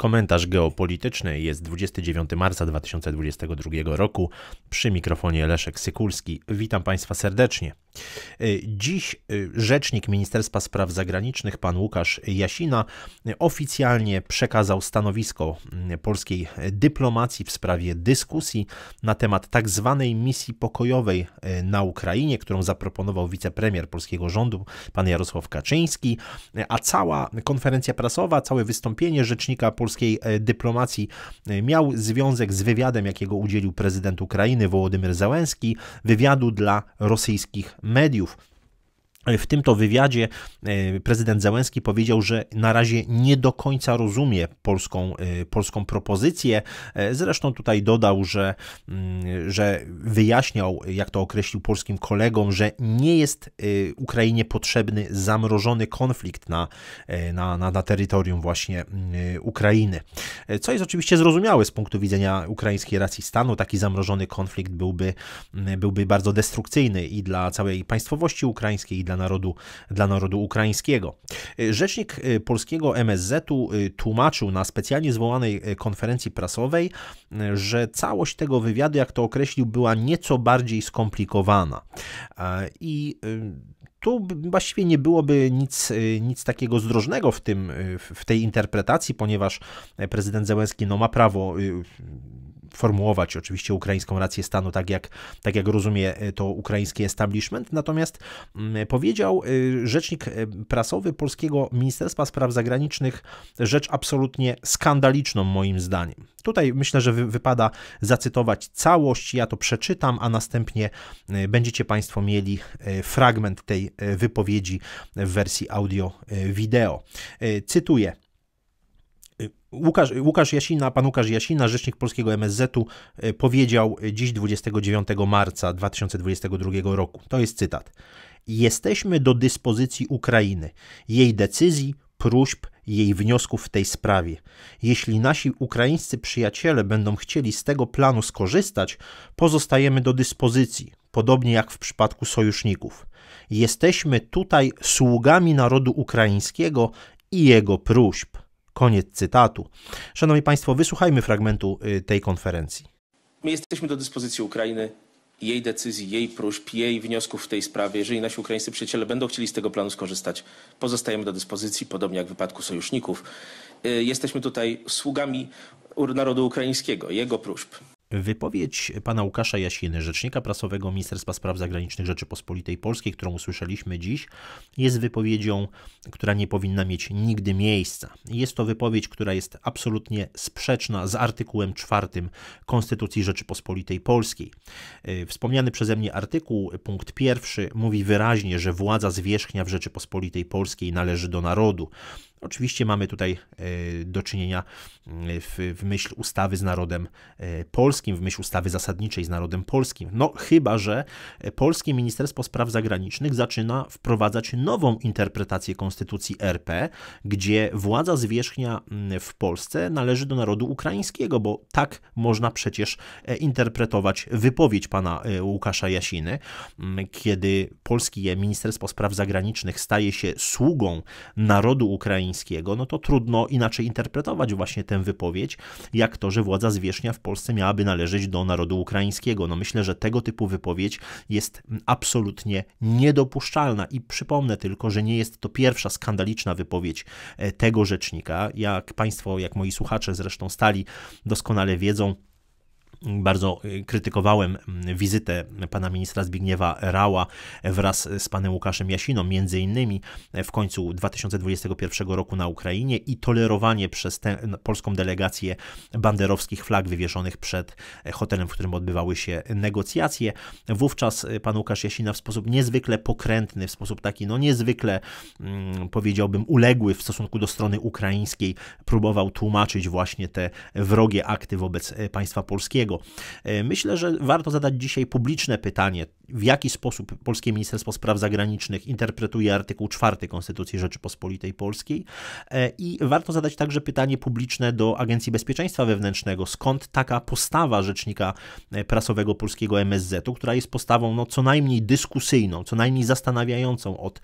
Komentarz geopolityczny jest 29 marca 2022 roku. Przy mikrofonie Leszek Sykulski. Witam Państwa serdecznie. E, dziś e, rzecznik Ministerstwa Spraw Zagranicznych, pan Łukasz Jasina, e, oficjalnie przekazał stanowisko polskiej dyplomacji w sprawie dyskusji na temat tak zwanej misji pokojowej na Ukrainie, którą zaproponował wicepremier polskiego rządu, pan Jarosław Kaczyński, a cała konferencja prasowa, całe wystąpienie rzecznika polskiej dyplomacji miał związek z wywiadem, jakiego udzielił prezydent Ukrainy Wołodymyr Zełenski, wywiadu dla rosyjskich mediów w tym to wywiadzie e, prezydent Zełenski powiedział, że na razie nie do końca rozumie polską, e, polską propozycję. E, zresztą tutaj dodał, że, mm, że wyjaśniał, jak to określił polskim kolegom, że nie jest Ukrainie potrzebny zamrożony konflikt na, na, na, na terytorium właśnie Ukrainy. Co jest oczywiście zrozumiałe z punktu widzenia ukraińskiej racji stanu. Taki zamrożony konflikt byłby, byłby bardzo destrukcyjny i dla całej państwowości ukraińskiej, i dla narodu, dla narodu ukraińskiego. Y, rzecznik y, polskiego MSZ-u y, tłumaczył na specjalnie zwołanej konferencji prasowej, że całość tego wywiadu, jak to określił, była nieco bardziej skomplikowana. I tu właściwie nie byłoby nic, nic takiego zdrożnego w, tym, w tej interpretacji, ponieważ prezydent Zełenski no, ma prawo formułować oczywiście ukraińską rację stanu, tak jak, tak jak rozumie e, to ukraiński establishment. Natomiast mm, powiedział e, rzecznik e, prasowy polskiego Ministerstwa Spraw Zagranicznych rzecz absolutnie skandaliczną moim zdaniem. Tutaj myślę, że wypada zacytować całość, ja to przeczytam, a następnie będziecie Państwo mieli fragment tej wypowiedzi w wersji audio-wideo. Cytuję. Łukasz, Łukasz Jasina, pan Łukasz Jasina, rzecznik polskiego MSZ-u, e, powiedział e, dziś 29 marca 2022 roku. To jest cytat. Jesteśmy do dyspozycji Ukrainy, jej decyzji, próśb, jej wniosków w tej sprawie. Jeśli nasi ukraińscy przyjaciele będą chcieli z tego planu skorzystać, pozostajemy do dyspozycji, podobnie jak w przypadku sojuszników. Jesteśmy tutaj sługami narodu ukraińskiego i jego próśb. Koniec cytatu. Szanowni Państwo, wysłuchajmy fragmentu y, tej konferencji. My jesteśmy do dyspozycji Ukrainy, jej decyzji, jej próśb, jej wniosków w tej sprawie. Jeżeli nasi ukraińscy przyjaciele będą chcieli z tego planu skorzystać, pozostajemy do dyspozycji, podobnie jak w wypadku sojuszników. Y, jesteśmy tutaj sługami narodu ukraińskiego, jego próśb. Wypowiedź pana Łukasza Jasiny, rzecznika prasowego Ministerstwa Spraw Zagranicznych Rzeczypospolitej Polskiej, którą usłyszeliśmy dziś, jest wypowiedzią, która nie powinna mieć nigdy miejsca. Jest to wypowiedź, która jest absolutnie sprzeczna z artykułem 4 Konstytucji Rzeczypospolitej Polskiej. E, wspomniany przeze mnie artykuł, punkt pierwszy, mówi wyraźnie, że władza zwierzchnia w Rzeczypospolitej Polskiej należy do narodu. Oczywiście mamy tutaj e, do czynienia e, w, w, myśl ustawy z narodem e, polskim, w myśl ustawy zasadniczej z narodem polskim. No chyba, że polskie Ministerstwo Spraw Zagranicznych zaczyna wprowadzać nową interpretację Konstytucji RP, gdzie władza zwierzchnia w Polsce należy do narodu ukraińskiego, bo tak można przecież interpretować wypowiedź pana Łukasza Jasiny, kiedy polskie Ministerstwo Spraw Zagranicznych staje się sługą narodu ukraińskiego, Kaczyńskiego, no to trudno inaczej interpretować właśnie tę wypowiedź, jak to, że władza zwierzchnia w Polsce miałaby należeć do narodu ukraińskiego. No myślę, że tego typu wypowiedź jest absolutnie niedopuszczalna i przypomnę tylko, że nie jest to pierwsza skandaliczna wypowiedź e, tego rzecznika. Jak Państwo, jak moi słuchacze zresztą stali, doskonale wiedzą, bardzo y, krytykowałem mm, wizytę pana ministra Zbigniewa Rała wraz z panem Łukaszem Jasiną, między innymi w końcu 2021 roku na Ukrainie i tolerowanie przez tę no, polską delegację banderowskich flag wywieszonych przed e, hotelem, w którym odbywały się negocjacje. Wówczas e, pan Łukasz Jasina w sposób niezwykle pokrętny, w sposób taki no niezwykle mm, powiedziałbym uległy w stosunku do strony ukraińskiej próbował tłumaczyć właśnie te wrogie akty wobec e, państwa polskiego E, myślę, że warto zadać dzisiaj publiczne pytanie, w jaki sposób Polskie Ministerstwo Spraw Zagranicznych interpretuje artykuł 4 Konstytucji Rzeczypospolitej Polskiej e, i warto zadać także pytanie publiczne do Agencji Bezpieczeństwa Wewnętrznego, skąd taka postawa rzecznika e, prasowego polskiego MSZ-u, która jest postawą no, co najmniej dyskusyjną, co najmniej zastanawiającą od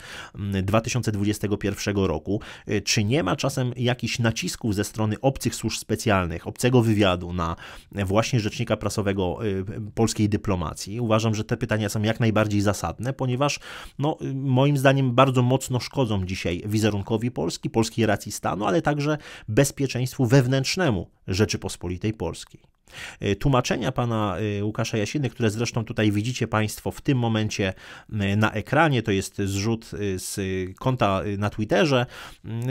2021 mm, roku. Czy nie ma czasem jakichś nacisków ze strony obcych służb specjalnych, obcego wywiadu na właśnie rzecznika rzecznika prasowego y, polskiej dyplomacji. Uważam, że te pytania są jak najbardziej zasadne, ponieważ no, y, moim zdaniem bardzo mocno szkodzą dzisiaj wizerunkowi Polski, polskiej racji stanu, ale także bezpieczeństwu wewnętrznemu Rzeczypospolitej Polskiej. Y, tłumaczenia pana y, Łukasza Jasiny, które zresztą tutaj widzicie Państwo w tym momencie y, na ekranie, to jest zrzut z konta na Twitterze,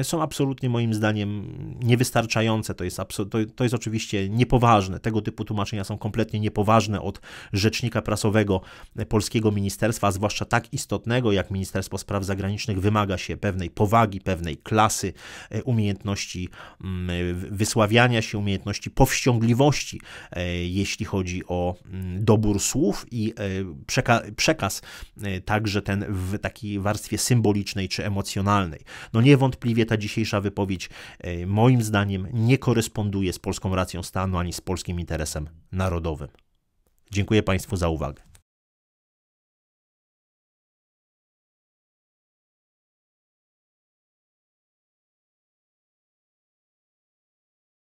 są absolutnie moim zdaniem niewystarczające. To jest, to, to jest oczywiście niepoważne. Tego typu tłumaczenia są kompletnie niepoważne od rzecznika prasowego polskiego ministerstwa, zwłaszcza tak istotnego jak Ministerstwo Spraw Zagranicznych, wymaga się pewnej powagi, pewnej klasy, umiejętności mm, wysławiania się, umiejętności powściągliwości E, jeśli chodzi o mm, dobór słów i e, przekaz e, także ten w takiej warstwie symbolicznej czy emocjonalnej. No niewątpliwie ta dzisiejsza wypowiedź moim zdaniem nie koresponduje z polską racją stanu ani z polskim interesem narodowym. Dziękuję Państwu za uwagę.